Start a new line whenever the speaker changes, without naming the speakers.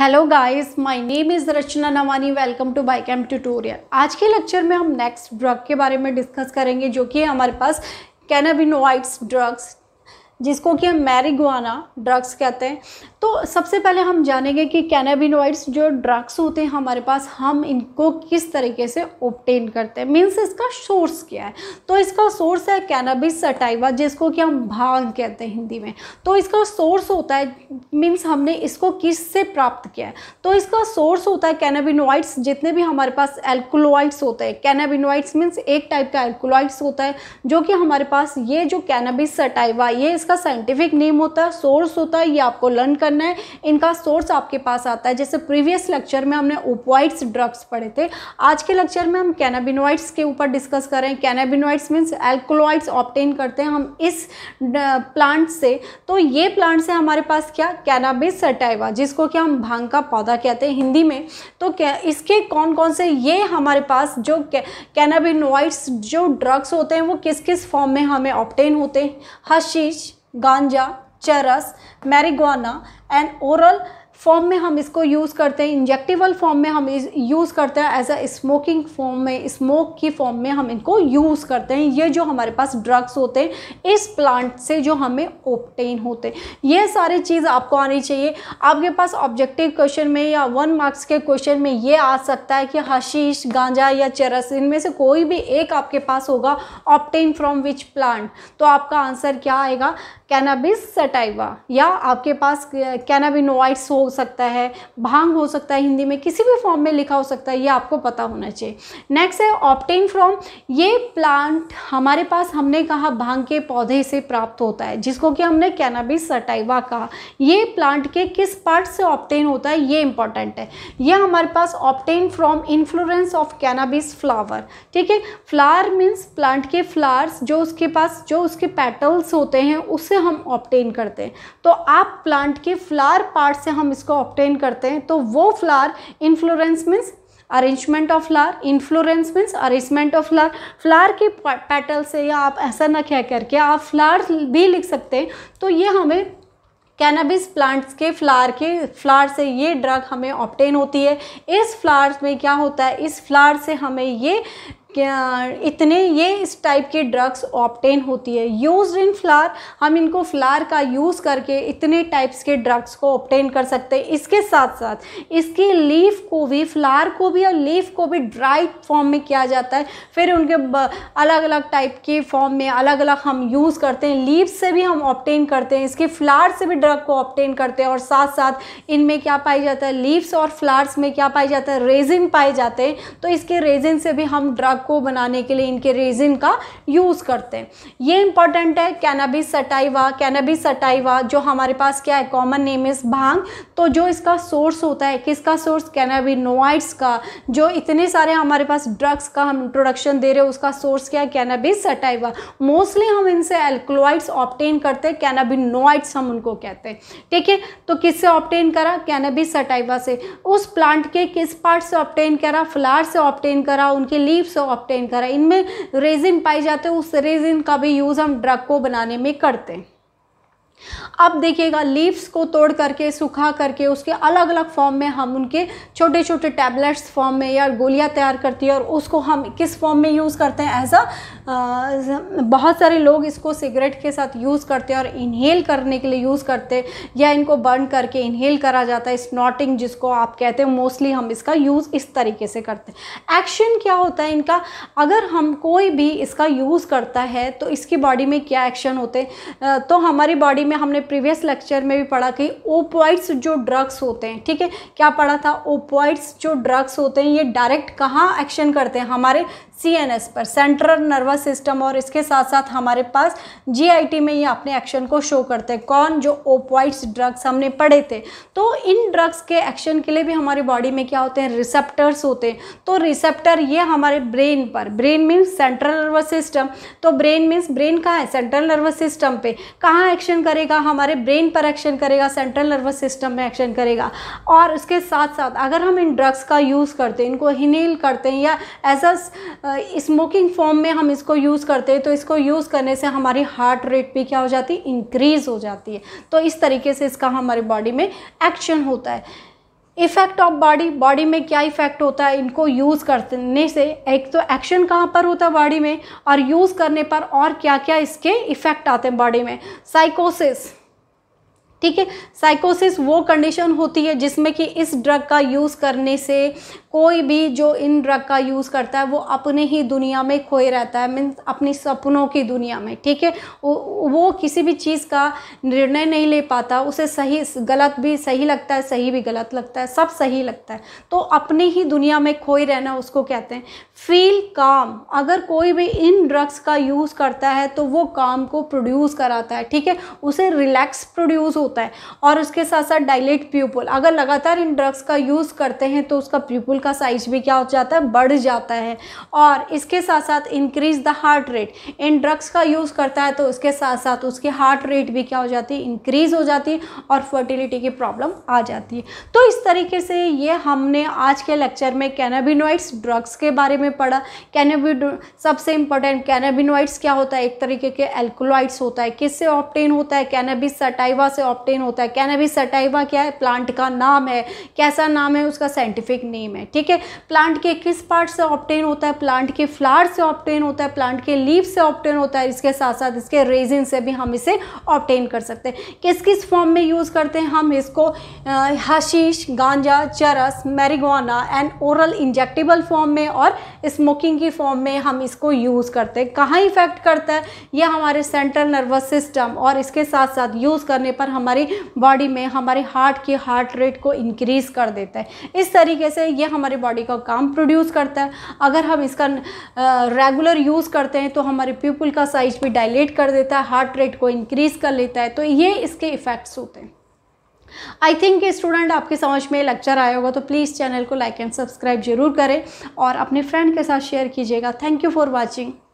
hello guys my name is Rachna Nawani welcome to bike M tutorial आज के lecture में हम नेक्स्ट ड्रग के बारे में डिस्कस करेंगे जो कि हमारे पास कैनाबिनोइड्स ड्रग्स जिसको कि हम मैरिगुआना ड्रग्स कहते हैं तो सबसे पहले हम जानेंगे कि कैनाबिनोइड्स जो ड्रग्स होते हैं हमारे पास हम इनको किस तरीके से ओपटेन करते हैं मीन्स इसका सोर्स क्या है तो इसका सोर्स है कैनाबिस सटाइवा जिसको कि हम भांग कहते हैं हिंदी में तो इसका सोर्स होता है मीन्स हमने इसको किस से प्राप्त किया है तो इसका सोर्स होता है कैनाबिनोइड्स जितने भी हमारे पास एल्कोलॉइड्स होते हैं कैनाबिनोइड्स मीन्स एक टाइप का एल्कोलॉइड्स होता है जो कि हमारे पास ये जो कैनाबिस सटाइवा ये इसका साइंटिफिक नेम होता है सोर्स होता है ये आपको लर्न करना है इनका सोर्स आपके पास आता है जैसे प्रीवियस लेक्चर में हमने ओपोइट्स ड्रग्स पढ़े थे आज के लेक्चर में हम कैनाबिनोइड्स के ऊपर डिस्कस कर रहे हैं कैनाबिनोइड्स मीन्स एल्कोलॉइड्स ऑप्टेन करते हैं हम इस प्लांट से तो ये प्लांट्स से हमारे पास क्या कैनाबिस सटाइवा जिसको क्या हम भांग का पौधा कहते हैं हिंदी में तो इसके कौन कौन से ये हमारे पास जो कैनाबिनोइड्स जो ड्रग्स होते हैं वो किस किस फॉर्म में हमें ऑप्टेन होते हैं हशीश गांजा चरस मैरिगुआना एंड ओरल फॉर्म में हम इसको यूज़ करते हैं इंजेक्टिवल फॉर्म में हम यूज़ करते हैं एज अ स्मोकिंग फॉर्म में स्मोक की फॉर्म में हम इनको यूज़ करते हैं ये जो हमारे पास ड्रग्स होते हैं इस प्लांट से जो हमें ओपटेन होते हैं ये सारी चीज़ आपको आनी चाहिए आपके पास ऑब्जेक्टिव क्वेश्चन में या वन मार्क्स के क्वेश्चन में ये आ सकता है कि हशीश गांजा या चरस इनमें से कोई भी एक आपके पास होगा ऑप्टेन फ्रॉम विच प्लांट तो आपका आंसर क्या आएगा कैनाबिस सटाइवा या आपके पास कैनाबिनोइड्स हो सकता है भांग हो सकता है हिंदी में किसी भी फॉर्म में लिखा हो सकता है ये आपको पता होना चाहिए नेक्स्ट है ऑप्टेन फ्रॉम ये प्लांट हमारे पास हमने कहा भांग के पौधे से प्राप्त होता है जिसको कि हमने कैनाबिस सटाइवा कहा ये प्लांट के किस पार्ट से ऑप्टेन होता है ये इंपॉर्टेंट है यह हमारे पास obtain from inflorescence of cannabis flower ठीक है फ्लावर मीन्स प्लांट के फ्लावर्स जो उसके पास जो उसके पैटल्स होते हैं उससे हम ऑप्टेन करते हैं तो आप प्लांट के फ्लावर पार्ट से हम इसको ऑप्टेन करते हैं तो वो flower inflorescence means arrangement of flower inflorescence means arrangement of flower flower के पेटल से या आप ऐसा ना क्या करके आप फ्लार भी लिख सकते हैं तो ये हमें कैनाबिस प्लांट्स के फ्लावर के फ्लावर से ये ड्रग हमें ऑप्टेन होती है इस फ्लावर में क्या होता है इस फ्लावर से हमें ये इतने ये इस टाइप के ड्रग्स ऑप्टेन होती है यूज इन फ्लार हम इनको फ्लार का यूज़ करके इतने टाइप्स के ड्रग्स को ऑप्टेन कर सकते हैं इसके साथ साथ इसकी लीफ को भी फ्लार को भी और लीफ को भी ड्राई फॉर्म में किया जाता है फिर उनके अलग अलग टाइप के फॉर्म में अलग अलग हम यूज़ करते हैं लीव से भी हम ऑप्टेन करते हैं इसके फ्लार से भी ड्रग को ऑप्टेन करते हैं और साथ साथ इनमें क्या पाया जाता है लीव्स और फ्लार्स में क्या पाया जाता है रेजिन पाए जाते हैं तो इसके रेजिन से भी हम ड्रग सिरप को बनाने के लिए इनके रेजिन का यूज़ करते हैं ये इंपॉर्टेंट है कैनाबिस सटाइवा कैनाबिस सटाइवा जो हमारे पास क्या है कॉमन नेम इस भांग तो जो इसका सोर्स होता है किसका सोर्स कैनाबिनोइड्स का जो इतने सारे हमारे पास ड्रग्स का हम इंट्रोडक्शन दे रहे हो उसका सोर्स क्या है कैनाबिस सटाइवा मोस्टली हम इनसे एल्कोलाइड्स ऑप्टेन करते हैं कैनाबिनोइड्स हम उनको कहते हैं ठीक है तो किससे ऑप्टेन करा कैनाबिस सटाइवा से उस प्लांट के किस पार्ट से ऑप्टेन करा फ्लावर से ऑप्टेन करा उनके लीव से ऑप्टेन करा इनमें रेजिन पाई जाते हैं उस रेजिन का भी यूज़ हम ड्रग को बनाने में करते हैं अब देखिएगा लीव्स को तोड़ करके सुखा करके उसके अलग अलग फॉर्म में हम उनके छोटे छोटे टैबलेट्स फॉर्म में या गोलियां तैयार करती है और उसको हम किस फॉर्म में यूज़ करते हैं एज अ बहुत सारे लोग इसको सिगरेट के साथ यूज़ करते हैं और इन्हील करने के लिए यूज़ करते या इनको बर्न करके इन्हेल करा जाता है स्नॉटिंग जिसको आप कहते हैं मोस्टली हम इसका यूज़ इस तरीके से करते हैं एक्शन क्या होता है इनका अगर हम कोई भी इसका यूज़ करता है तो इसकी बॉडी में क्या एक्शन होते तो हमारी बॉडी में हमने प्रीवियस लेक्चर में भी पढ़ा कि ओपॉइड्स जो ड्रग्स होते हैं ठीक है क्या पढ़ा था ओपोइट्स जो ड्रग्स होते हैं ये डायरेक्ट कहाँ एक्शन करते हैं हमारे सीएनएस पर सेंट्रल नर्वस सिस्टम और इसके साथ साथ हमारे पास जीआईटी में ये अपने एक्शन को शो करते हैं कौन जो ओपवाइट्स ड्रग्स हमने पढ़े थे तो इन ड्रग्स के एक्शन के लिए भी हमारी बॉडी में क्या होते हैं रिसेप्टर्स होते हैं तो रिसेप्टर ये हमारे ब्रेन पर brain means central nervous system तो ब्रेन मीन्स ब्रेन कहाँ है सेंट्रल नर्वस सिस्टम पर कहाँ एक्शन करेगा हमारे ब्रेन पर एक्शन करेगा सेंट्रल नर्वस सिस्टम में एक्शन करेगा और उसके साथ साथ अगर हम इन ड्रग्स का यूज़ करते हैं इनको हिनेल करते हैं या एज अ स्मोकिंग फॉर्म में हम इसको यूज़ करते हैं तो इसको यूज़ करने से हमारी हार्ट रेट भी क्या हो जाती है इंक्रीज़ हो जाती है तो इस तरीके से इसका हमारे बॉडी में एक्शन होता है इफ़ेक्ट ऑफ बॉडी बॉडी में क्या इफ़ेक्ट होता है इनको यूज़ करने से एक तो एक्शन कहाँ पर होता है बॉडी में और यूज़ करने पर और क्या क्या इसके इफ़ेक्ट आते हैं बॉडी में साइकोसिस ठीक है साइकोसिस वो कंडीशन होती है जिसमें कि इस ड्रग का यूज़ करने से कोई भी जो इन ड्रग का यूज़ करता है वो अपने ही दुनिया में खोए रहता है मीन्स अपनी सपनों की दुनिया में ठीक है वो किसी भी चीज़ का निर्णय नहीं ले पाता उसे सही गलत भी सही लगता है सही भी गलत लगता है सब सही लगता है तो अपने ही दुनिया में खोए रहना उसको कहते हैं फील काम अगर कोई भी इन ड्रग्स का यूज़ करता है तो वो काम को प्रोड्यूस कराता है ठीक है उसे रिलैक्स प्रोड्यूस हो होता है और उसके साथ साथ डायलेट प्यूपल अगर लगातार इन ड्रग्स का यूज़ करते हैं तो उसका प्यूपल का साइज भी क्या हो जाता है बढ़ जाता है और इसके साथ साथ इंक्रीज़ द हार्ट रेट इन ड्रग्स का यूज़ करता है तो उसके साथ साथ उसकी हार्ट रेट भी क्या हो जाती है इंक्रीज़ हो जाती है और फर्टिलिटी की प्रॉब्लम आ जाती है तो इस तरीके से ये हमने आज के लेक्चर में कैनाबिनोइड्स ड्रग्स के बारे में पढ़ा कैनाबी सबसे इंपॉर्टेंट कैनाबिनोइड्स क्या होता है एक तरीके के एल्कोलाइड्स होता है किससे ऑप्टेन होता है कैनाबिस सटाइवा से ऑप्टेन ऑप्टेन होता है कैनबिस सटाइवा क्या है प्लांट का नाम है कैसा नाम है उसका साइंटिफिक नेम है ठीक है प्लांट के किस पार्ट से ऑप्टेन होता है प्लांट के फ्लावर से ऑप्टेन होता है प्लांट के लीव से ऑप्टेन होता है इसके साथ साथ इसके रेजिन से भी हम इसे ऑप्टेन कर सकते हैं किस किस फॉर्म में यूज़ करते हैं हम इसको हशीश गांजा चरस marijuana and oral injectable form में और स्मोकिंग की फॉर्म में हम इसको यूज़ करते हैं कहाँ इफेक्ट करता है यह हमारे सेंट्रल नर्वस सिस्टम और इसके साथ साथ यूज़ करने पर हम हमारी बॉडी में हमारे हार्ट के हार्ट रेट को इंक्रीज़ कर देता है इस तरीके से ये हमारी बॉडी का काम प्रोड्यूस करता है अगर हम इसका रेगुलर यूज़ करते हैं तो हमारे पीपल का साइज भी डायलेट कर देता है हार्ट रेट को इंक्रीज़ कर लेता है तो ये इसके इफ़ेक्ट्स होते हैं आई थिंक स्टूडेंट आपके समझ में लेक्चर आया होगा तो प्लीज़ चैनल को लाइक एंड सब्सक्राइब जरूर करें और अपने फ्रेंड के साथ शेयर कीजिएगा थैंक यू फॉर वॉचिंग